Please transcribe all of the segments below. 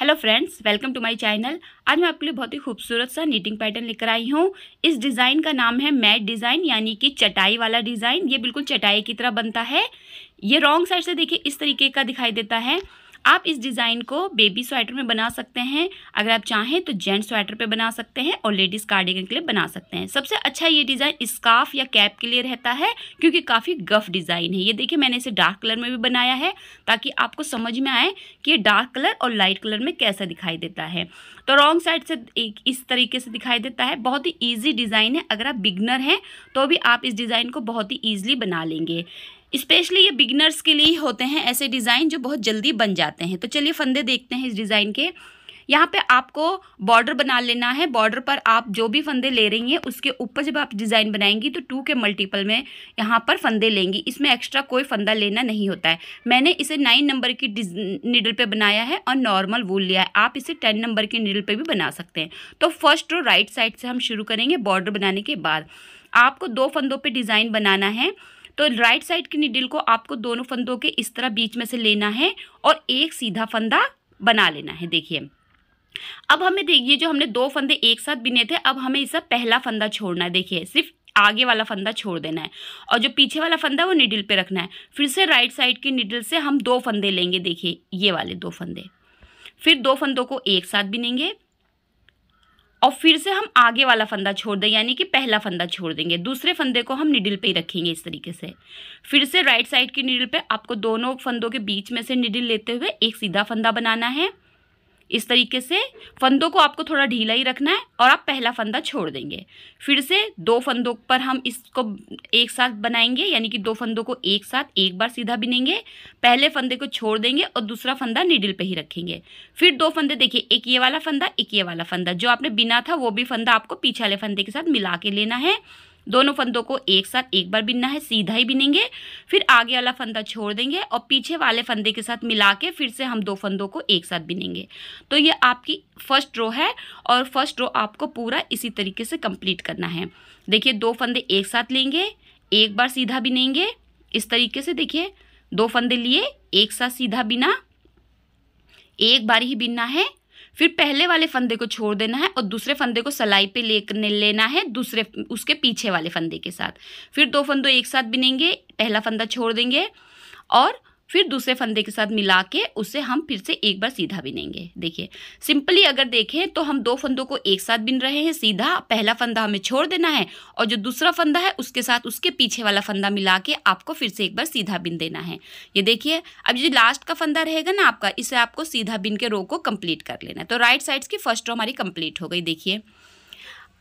hello friends welcome to my channel आज मैं आपके लिए बहुत ही खूबसूरत सा नीटिंग पैटर्न लेकर आई हूँ इस डिज़ाइन का नाम है मैट डिज़ाइन यानी कि चटाई वाला डिज़ाइन ये बिल्कुल चटाई की तरह बनता है ये रॉन्ग साइड से देखिए इस तरीके का दिखाई देता है आप इस डिज़ाइन को बेबी स्वेटर में बना सकते हैं अगर आप चाहें तो जेंट स्वेटर पे बना सकते हैं और लेडीज़ कार्डिगन के लिए बना सकते हैं सबसे अच्छा ये डिज़ाइन स्काफ या कैप के लिए रहता है क्योंकि काफ़ी गफ डिज़ाइन है ये देखिए मैंने इसे डार्क कलर में भी बनाया है ताकि आपको समझ में आए कि ये डार्क कलर और लाइट कलर में कैसा दिखाई देता है तो रॉन्ग साइड से एक इस तरीके से दिखाई देता है बहुत ही ईजी डिज़ाइन है अगर आप बिगनर हैं तो भी आप इस डिज़ाइन को बहुत ही ईजिली बना लेंगे स्पेशली ये बिगनर्स के लिए होते हैं ऐसे डिज़ाइन जो बहुत जल्दी बन जाते हैं तो चलिए फंदे देखते हैं इस डिज़ाइन के यहाँ पे आपको बॉर्डर बना लेना है बॉर्डर पर आप जो भी फंदे ले रही हैं उसके ऊपर जब आप डिज़ाइन बनाएंगी तो टू के मल्टीपल में यहाँ पर फंदे लेंगी इसमें एक्स्ट्रा कोई फंदा लेना नहीं होता है मैंने इसे नाइन नंबर की निडल पे बनाया है और नॉर्मल वूल लिया है आप इसे टेन नंबर की निडल पर भी बना सकते हैं तो फर्स्ट रो राइट साइड से हम शुरू करेंगे बॉर्डर बनाने के बाद आपको दो फंदों पर डिज़ाइन बनाना है तो राइट साइड की निडिल को आपको दोनों फंदों के इस तरह बीच में से लेना है और एक सीधा फंदा बना लेना है देखिए अब हमें ये जो हमने दो फंदे एक साथ बिने थे अब हमें इसका पहला फंदा छोड़ना है देखिए सिर्फ आगे वाला फंदा छोड़ देना है और जो पीछे वाला फंदा है वो निडिल पे रखना है फिर से राइट साइड की निडिल से हम दो फंदे लेंगे देखिए ये वाले दो फंदे फिर दो फंदों को एक साथ बिनेंगे और फिर से हम आगे वाला फंदा छोड़ दें यानी कि पहला फंदा छोड़ देंगे दूसरे फंदे को हम निडिल पे ही रखेंगे इस तरीके से फिर से राइट साइड की निडिल पे आपको दोनों फंदों के बीच में से निडिल लेते हुए एक सीधा फंदा बनाना है इस तरीके से फंदों को आपको थोड़ा ढीला ही रखना है और आप पहला फंदा छोड़ देंगे फिर से दो फंदों पर हम इसको एक साथ बनाएंगे यानी कि दो फंदों को एक साथ एक बार सीधा बिनेंगे पहले फंदे को छोड़ देंगे और दूसरा फंदा निडिल पे ही रखेंगे फिर दो फंदे देखिए एक ये वाला फंदा एक ये वाला फंदा जो आपने बिना था वो भी फंदा आपको पीछे वाले फंदे के साथ मिला के लेना है दोनों फंदों को एक साथ एक बार बिनना है सीधा ही बिनेंगे फिर आगे वाला फंदा छोड़ देंगे और पीछे वाले फंदे के साथ मिला के फिर से हम दो फंदों को एक साथ बिनेंगे तो ये आपकी फर्स्ट रो है और फर्स्ट रो आपको पूरा इसी तरीके से कंप्लीट करना है देखिए दो फंदे एक साथ लेंगे एक बार सीधा बिनेंगे इस तरीके से देखिए दो फंदे लिए एक साथ सीधा बिना एक बार ही बिनना है फिर पहले वाले फंदे को छोड़ देना है और दूसरे फंदे को सलाई पे ले लेना है दूसरे उसके पीछे वाले फंदे के साथ फिर दो फंदों एक साथ बिनेंगे पहला फंदा छोड़ देंगे और फिर दूसरे फंदे के साथ मिला के उसे हम फिर से एक बार सीधा बिनेंगे देखिए सिंपली अगर देखें तो हम दो फंदों को एक साथ बिन रहे हैं सीधा पहला फंदा हमें छोड़ देना है और जो दूसरा फंदा है उसके साथ उसके पीछे वाला फंदा मिला के आपको फिर से एक बार सीधा बिन देना है ये देखिए अब ये लास्ट का फंदा रहेगा ना आपका इसे आपको सीधा बिन के रो को कम्प्लीट कर लेना है तो राइट साइड्स की फर्स्ट रो हमारी कम्प्लीट हो गई देखिए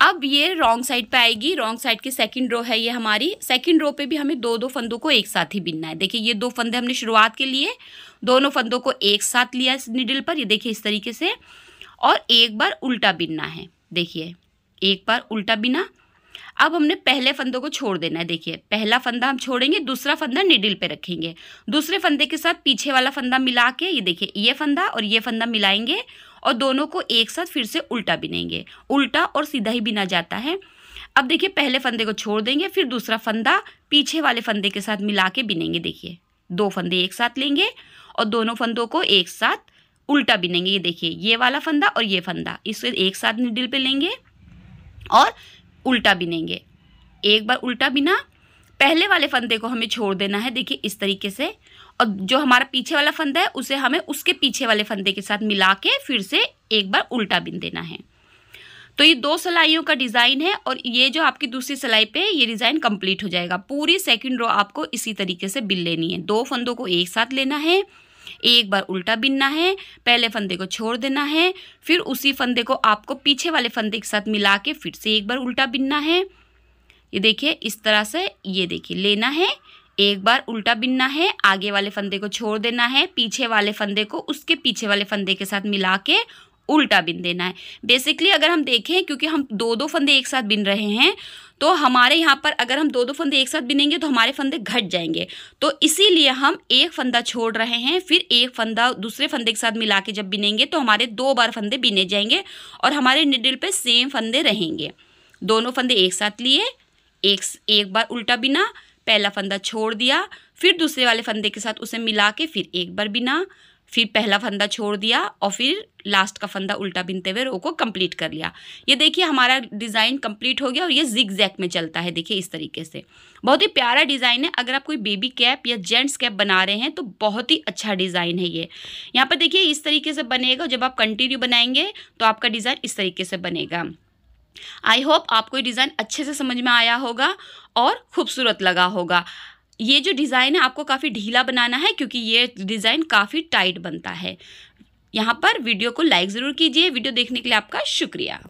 अब ये रॉन्ग साइड पे आएगी रॉन्ग साइड की सेकंड रो है ये हमारी सेकंड रो पे भी हमें दो दो फंदों को एक साथ ही बिनना है देखिए ये दो फंदे हमने शुरुआत के लिए दोनों फंदों को एक साथ लिया इस निडल पर ये देखिए इस तरीके से और एक बार उल्टा बिनना है देखिए एक बार उल्टा बिना अब हमने पहले फंदों को छोड़ देना है देखिए पहला फंदा हम छोड़ेंगे दूसरा फंदा निडिल पे रखेंगे दूसरे फंदे के साथ पीछे वाला फंदा मिला के ये देखिए ये फंदा और ये फंदा मिलाएंगे और दोनों को एक साथ फिर से उल्टा बिनेंगे उल्टा और सीधा ही बिना जाता है अब देखिए पहले फंदे को छोड़ देंगे फिर दूसरा फंदा पीछे वाले फंदे के साथ मिला के बिनेंगे देखिए दो फंदे एक साथ लेंगे और दोनों फंदों को एक साथ उल्टा बिनेंगे ये देखिए ये वाला फंदा और ये फंदा इसे एक साथ निडिल पे लेंगे और उल्टा बिनेंगे एक बार उल्टा बिना पहले वाले फंदे को हमें छोड़ देना है देखिए इस तरीके से और जो हमारा पीछे वाला फंदा है उसे हमें उसके पीछे वाले फंदे के साथ मिला के फिर से एक बार उल्टा बिन देना है तो ये दो सिलाइयों का डिज़ाइन है और ये जो आपकी दूसरी सिलाई पे ये डिज़ाइन कंप्लीट हो जाएगा पूरी सेकंड रो आपको इसी तरीके से बिन लेनी है दो फंदों को एक साथ लेना है एक बार उल्टा बिनना है पहले फंदे को छोड़ देना है फिर उसी फंदे को आपको पीछे वाले फंदे के साथ मिला के फिर से एक बार उल्टा बिनना है ये देखिए इस तरह से ये देखिए लेना है एक बार उल्टा बिनना है आगे वाले फंदे को छोड़ देना है पीछे वाले फंदे को उसके पीछे वाले फंदे के साथ मिला के उल्टा बिन देना है बेसिकली अगर हम देखें क्योंकि हम दो दो फंदे एक साथ बिन रहे हैं तो हमारे यहाँ पर अगर हम दो दो फंदे एक साथ बिनेंगे तो हमारे फंदे घट जाएंगे तो इसीलिए हम एक फंदा छोड़ रहे हैं फिर एक फंदा दूसरे फंदे के साथ मिला के जब बिनेंगे तो हमारे दो बार फंदे बिने जाएंगे और हमारे निडिल पर सेम फंदे रहेंगे दोनों फंदे एक साथ लिए एक एक बार उल्टा बिना पहला फंदा छोड़ दिया फिर दूसरे वाले फंदे के साथ उसे मिला के फिर एक बार बिना फिर पहला फंदा छोड़ दिया और फिर लास्ट का फंदा उल्टा बिनते हुए रो को कंप्लीट कर लिया ये देखिए हमारा डिज़ाइन कंप्लीट हो गया और ये जिग जैक में चलता है देखिए इस तरीके से बहुत ही प्यारा डिज़ाइन है अगर आप कोई बेबी कैप या जेंट्स कैप बना रहे हैं तो बहुत ही अच्छा डिज़ाइन है ये यहाँ पर देखिए इस तरीके से बनेगा जब आप कंटिन्यू बनाएंगे तो आपका डिज़ाइन इस तरीके से बनेगा आई होप आपको ये डिज़ाइन अच्छे से समझ में आया होगा और खूबसूरत लगा होगा ये जो डिज़ाइन है आपको काफ़ी ढीला बनाना है क्योंकि ये डिज़ाइन काफ़ी टाइट बनता है यहाँ पर वीडियो को लाइक ज़रूर कीजिए वीडियो देखने के लिए आपका शुक्रिया